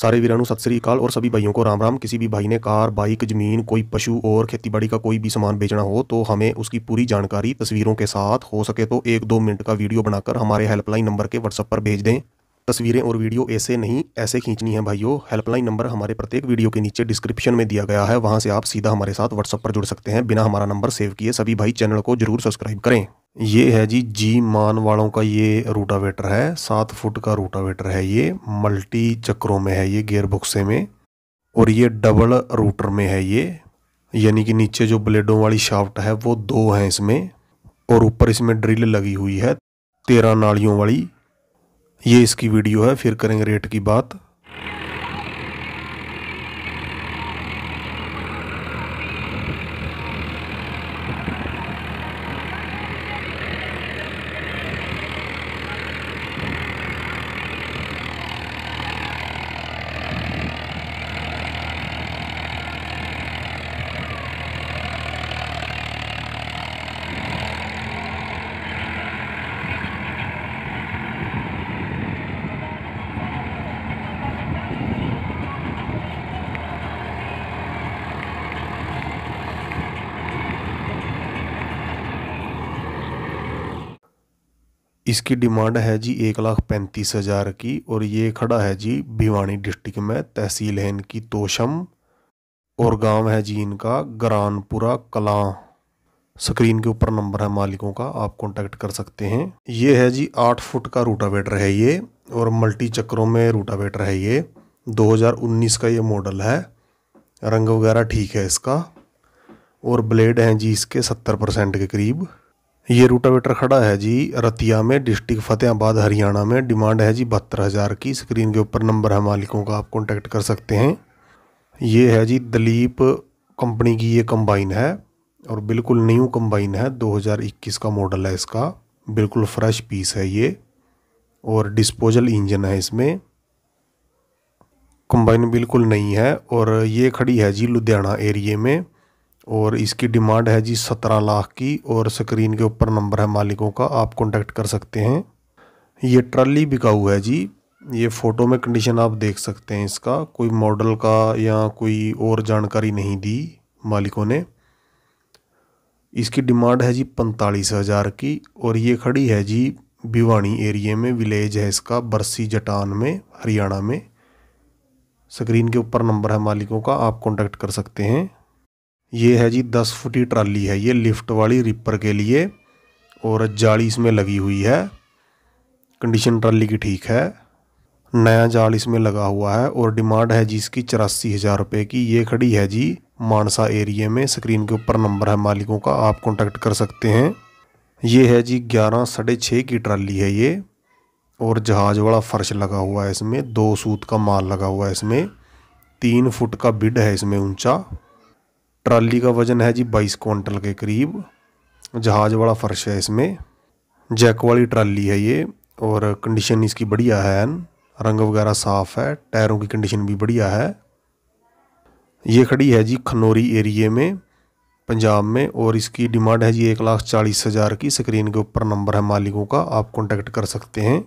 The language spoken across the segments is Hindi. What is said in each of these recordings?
सारे वीरों सत श्रीकाल और सभी भाइयों को राम राम किसी भी भाई ने कार बाइक जमीन कोई पशु और खेतीबाड़ी का कोई भी सामान बेचना हो तो हमें उसकी पूरी जानकारी तस्वीरों के साथ हो सके तो एक दो मिनट का वीडियो बनाकर हमारे हेल्पलाइन नंबर के व्हाट्सएप पर भेज दें तस्वीरें और वीडियो ऐसे नहीं ऐसे खींचनी है भाइयों हेल्पलाइन नंबर हमारे प्रत्येक वीडियो के नीचे डिस्क्रिप्शन में दिया गया है वहां से आप सीधा हमारे साथ व्हाट्सअप पर जुड़ सकते हैं बिना हमारा नंबर सेव किए सभी भाई चैनल को जरूर सब्सक्राइब करें ये है जी जी मान वालों का ये रूटावेटर है सात फुट का रूटावेटर है ये मल्टी चक्रों में है ये गेयर बुक्से में और ये डबल रूटर में है ये यानी कि नीचे जो ब्लेडों वाली शाफ्ट है वो दो हैं इसमें और ऊपर इसमें ड्रिल लगी हुई है तेरह नालियों वाली ये इसकी वीडियो है फिर करेंगे रेट की बात इसकी डिमांड है जी एक लाख पैंतीस हज़ार की और ये खड़ा है जी भिवानी डिस्ट्रिक्ट में तहसील है इनकी तोशम और गांव है जी इनका ग्रानपुरा कलां स्क्रीन के ऊपर नंबर है मालिकों का आप कांटेक्ट कर सकते हैं ये है जी आठ फुट का रूटावेटर है ये और मल्टी चक्रों में रूटावेटर है ये 2019 का ये मॉडल है रंग वगैरह ठीक है इसका और ब्लेड हैं जी इसके सत्तर परसेंट के करीब ये रूटावेटर खड़ा है जी रतिया में डिस्ट्रिक्ट फतेहाबाद हरियाणा में डिमांड है जी बहत्तर हज़ार की स्क्रीन के ऊपर नंबर है मालिकों का आप कॉन्टैक्ट कर सकते हैं ये है जी दलीप कंपनी की ये कंबाइन है और बिल्कुल न्यू कंबाइन है 2021 का मॉडल है इसका बिल्कुल फ्रेश पीस है ये और डिस्पोजल इंजन है इसमें कंबाइन बिल्कुल नहीं है और ये खड़ी है जी लुधियाना एरिए में और इसकी डिमांड है जी सत्रह लाख की और स्क्रीन के ऊपर नंबर है मालिकों का आप कॉन्टैक्ट कर सकते हैं ये ट्राली बिकाऊ है जी ये फ़ोटो में कंडीशन आप देख सकते हैं इसका कोई मॉडल का या कोई और जानकारी नहीं दी मालिकों ने इसकी डिमांड है जी पैंतालीस हज़ार की और ये खड़ी है जी भिवानी एरिए में विलेज है इसका बरसी जटान में हरियाणा में स्क्रीन के ऊपर नंबर है मालिकों का आप कॉन्टैक्ट कर सकते हैं ये है जी दस फुटी ट्राली है ये लिफ्ट वाली रिपर के लिए और जाली इसमें लगी हुई है कंडीशन ट्राली की ठीक है नया जाल इसमें लगा हुआ है और डिमांड है जी इसकी चौरासी हज़ार रुपये की ये खड़ी है जी मानसा एरिया में स्क्रीन के ऊपर नंबर है मालिकों का आप कॉन्टैक्ट कर सकते हैं ये है जी ग्यारह साढ़े छः की ट्राली है ये और जहाज वाला फर्श लगा हुआ है इसमें दो सूत का माल लगा हुआ है इसमें तीन फुट का बिड है इसमें ऊंचा ट्राली का वज़न है जी बाईस क्वांटल के करीब जहाज वाला फर्श है इसमें जैक वाली ट्राली है ये और कंडीशन इसकी बढ़िया है रंग वगैरह साफ़ है टायरों की कंडीशन भी बढ़िया है ये खड़ी है जी खनौरी एरिए में पंजाब में और इसकी डिमांड है जी एक लाख चालीस हज़ार की स्क्रीन के ऊपर नंबर है मालिकों का आप कॉन्टैक्ट कर सकते हैं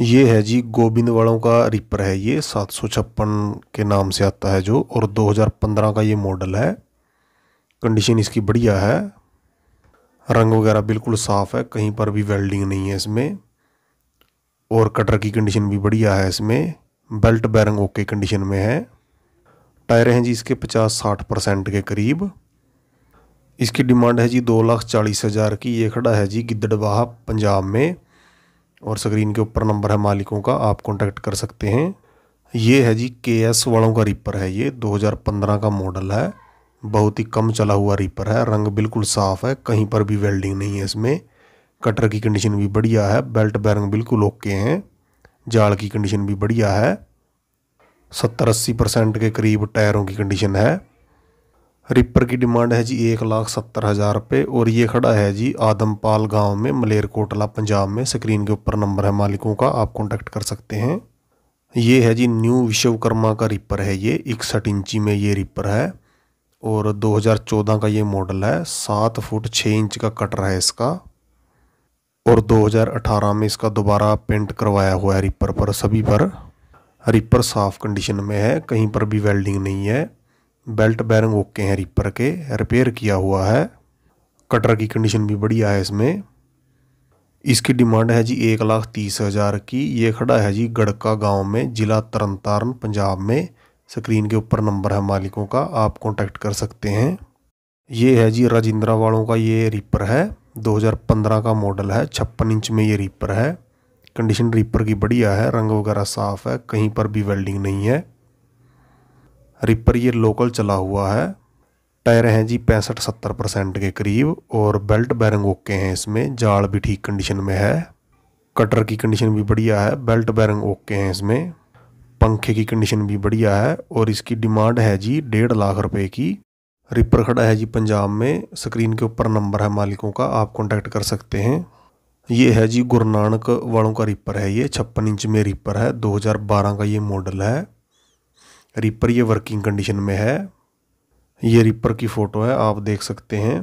ये है जी वालों का रिपर है ये सात सौ छप्पन के नाम से आता है जो और 2015 का ये मॉडल है कंडीशन इसकी बढ़िया है रंग वगैरह बिल्कुल साफ़ है कहीं पर भी वेल्डिंग नहीं है इसमें और कटर की कंडीशन भी बढ़िया है इसमें बेल्ट बैरंग ओके कंडीशन में है टायर हैं जी इसके पचास साठ परसेंट के करीब इसकी डिमांड है जी दो लाख चालीस हज़ार की ये खड़ा है जी गिद्दड़वाहा पंजाब में और स्क्रीन के ऊपर नंबर है मालिकों का आप कॉन्टैक्ट कर सकते हैं ये है जी के एस वालों का रीपर है ये 2015 का मॉडल है बहुत ही कम चला हुआ रीपर है रंग बिल्कुल साफ़ है कहीं पर भी वेल्डिंग नहीं है इसमें कटर की कंडीशन भी बढ़िया है बेल्ट बैरंग बिल्कुल ओके हैं जाल की कंडीशन भी बढ़िया है सत्तर अस्सी परसेंट के करीब टायरों की कंडीशन है रिपर की डिमांड है जी एक लाख सत्तर हज़ार रुपये और ये खड़ा है जी आदमपाल गांव में मलेरकोटला पंजाब में स्क्रीन के ऊपर नंबर है मालिकों का आप कॉन्टैक्ट कर सकते हैं ये है जी न्यू विश्वकर्मा का रिपर है ये इकसठ इंची में ये रिपर है और 2014 का ये मॉडल है सात फुट छः इंच का कटर है इसका और 2018 में इसका दोबारा पेंट करवाया हुआ है रिपर पर सभी पर रिपर साफ़ कंडीशन में है कहीं पर भी वेल्डिंग नहीं है बेल्ट बैरंग ओके हैं रिपर के रिपेयर किया हुआ है कटर की कंडीशन भी बढ़िया है इसमें इसकी डिमांड है जी एक लाख तीस हज़ार की ये खड़ा है जी गड़का गांव में ज़िला तरन तारण पंजाब में स्क्रीन के ऊपर नंबर है मालिकों का आप कांटेक्ट कर सकते हैं ये है जी राजिंद्रा वालों का ये रिपर है 2015 का मॉडल है छप्पन इंच में ये रिपर है कंडीशन रिपर की बढ़िया है रंग वगैरह साफ़ है कहीं पर भी वेल्डिंग नहीं है रिपर ये लोकल चला हुआ है टायर हैं जी पैंसठ सत्तर परसेंट के करीब और बेल्ट बैरंग ओके हैं इसमें जाल भी ठीक कंडीशन में है कटर की कंडीशन भी बढ़िया है बेल्ट बैरिंग ओके हैं इसमें पंखे की कंडीशन भी बढ़िया है और इसकी डिमांड है जी डेढ़ लाख रुपए की रिपर खड़ा है जी पंजाब में स्क्रीन के ऊपर नंबर है मालिकों का आप कॉन्टैक्ट कर सकते हैं ये है जी गुरु नानक वालों का रिपर है ये छप्पन इंच में रिपर है दो का ये मॉडल है रिपर ये वर्किंग कंडीशन में है ये रिपर की फ़ोटो है आप देख सकते हैं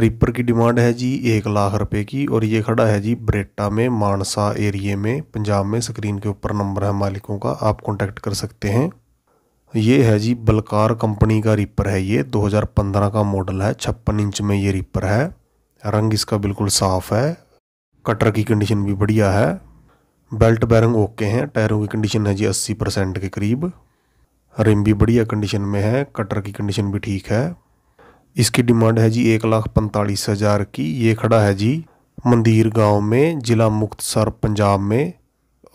रिपर की डिमांड है जी एक लाख रुपए की और ये खड़ा है जी ब्रेटा में मानसा एरिए में पंजाब में स्क्रीन के ऊपर नंबर है मालिकों का आप कॉन्टेक्ट कर सकते हैं ये है जी बलकार कंपनी का रिपर है ये 2015 का मॉडल है छप्पन इंच में ये रिपर है रंग इसका बिल्कुल साफ़ है कटर की कंडीशन भी बढ़िया है बेल्ट बैरंग ओके हैं टायरों की कंडीशन है जी अस्सी परसेंट के करीब रिम भी बढ़िया कंडीशन में है कटर की कंडीशन भी ठीक है इसकी डिमांड है जी एक लाख पैंतालीस हज़ार की ये खड़ा है जी मंदिर गांव में ज़िला मुख्तसर पंजाब में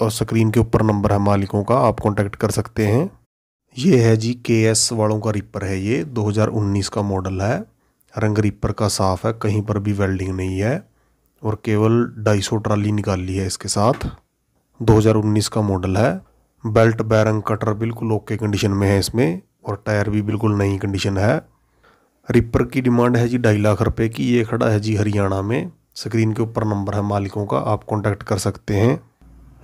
और स्क्रीन के ऊपर नंबर है मालिकों का आप कॉन्टेक्ट कर सकते हैं ये है जी के एस वालों का रिपर है ये दो का मॉडल है रंग रिपर का साफ़ है कहीं पर भी वेल्डिंग नहीं है और केवल ढाई सौ ट्राली निकाल ली है इसके साथ 2019 का मॉडल है बेल्ट बैरंग कटर बिल्कुल ओके कंडीशन में है इसमें और टायर भी बिल्कुल नई कंडीशन है रिपर की डिमांड है जी ढाई लाख रुपए की ये खड़ा है जी हरियाणा में स्क्रीन के ऊपर नंबर है मालिकों का आप कॉन्टैक्ट कर सकते हैं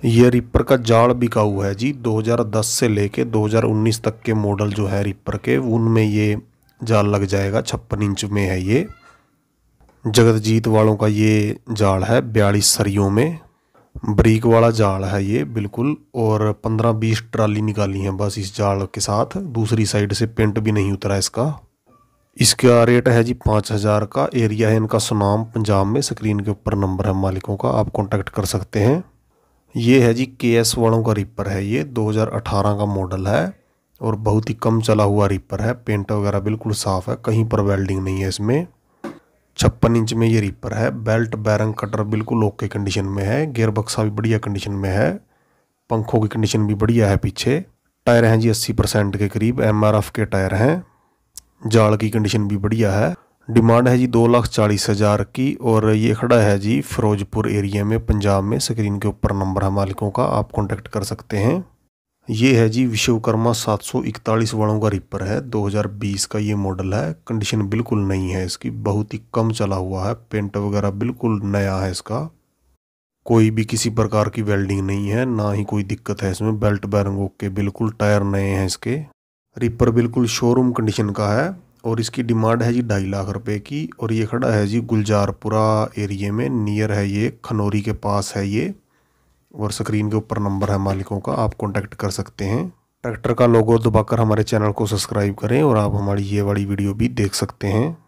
यह रिपर का जाल बिकाऊ है जी 2010 से लेके 2019 तक के मॉडल जो है रिपर के उनमें ये जाल लग जाएगा छप्पन इंच में है ये जगत जीत वालों का ये जाल है बयालीस सरियों में ब्रीक वाला जाल है ये बिल्कुल और पंद्रह बीस ट्राली निकाली है बस इस जाल के साथ दूसरी साइड से पेंट भी नहीं उतरा इसका इसका रेट है जी पाँच हज़ार का एरिया है इनका सुनाम पंजाब में स्क्रीन के ऊपर नंबर है मालिकों का आप कांटेक्ट कर सकते हैं ये है जी के एस वालों का रिपर है ये 2018 का मॉडल है और बहुत ही कम चला हुआ रिपर है पेंट वगैरह बिल्कुल साफ़ है कहीं पर वेल्डिंग नहीं है इसमें छप्पन इंच में ये रीपर है बेल्ट बैरंग कटर बिल्कुल ओके कंडीशन में है गेयर बक्सा भी बढ़िया कंडीशन में है पंखों की कंडीशन भी बढ़िया है पीछे टायर हैं जी अस्सी परसेंट के करीब एम के टायर हैं जाल की कंडीशन भी बढ़िया है डिमांड है जी दो लाख चालीस हज़ार की और ये खड़ा है जी फिरोजपुर एरिया में पंजाब में स्क्रीन के ऊपर नंबर है मालिकों का आप कॉन्टेक्ट कर सकते हैं ये है जी विश्वकर्मा 741 वालों का रिपर है 2020 का ये मॉडल है कंडीशन बिल्कुल नहीं है इसकी बहुत ही कम चला हुआ है पेंट वगैरह बिल्कुल नया है इसका कोई भी किसी प्रकार की वेल्डिंग नहीं है ना ही कोई दिक्कत है इसमें बेल्ट बैरंग के बिल्कुल टायर नए हैं इसके रिपर बिल्कुल शोरूम कंडीशन का है और इसकी डिमांड है जी ढाई लाख रुपए की और ये खड़ा है जी गुलजारपुरा एरिए में नियर है ये खनौरी के पास है ये और स्क्रीन के ऊपर नंबर है मालिकों का आप कॉन्टैक्ट कर सकते हैं ट्रैक्टर का लोगो दबाकर हमारे चैनल को सब्सक्राइब करें और आप हमारी ये वाली वीडियो भी देख सकते हैं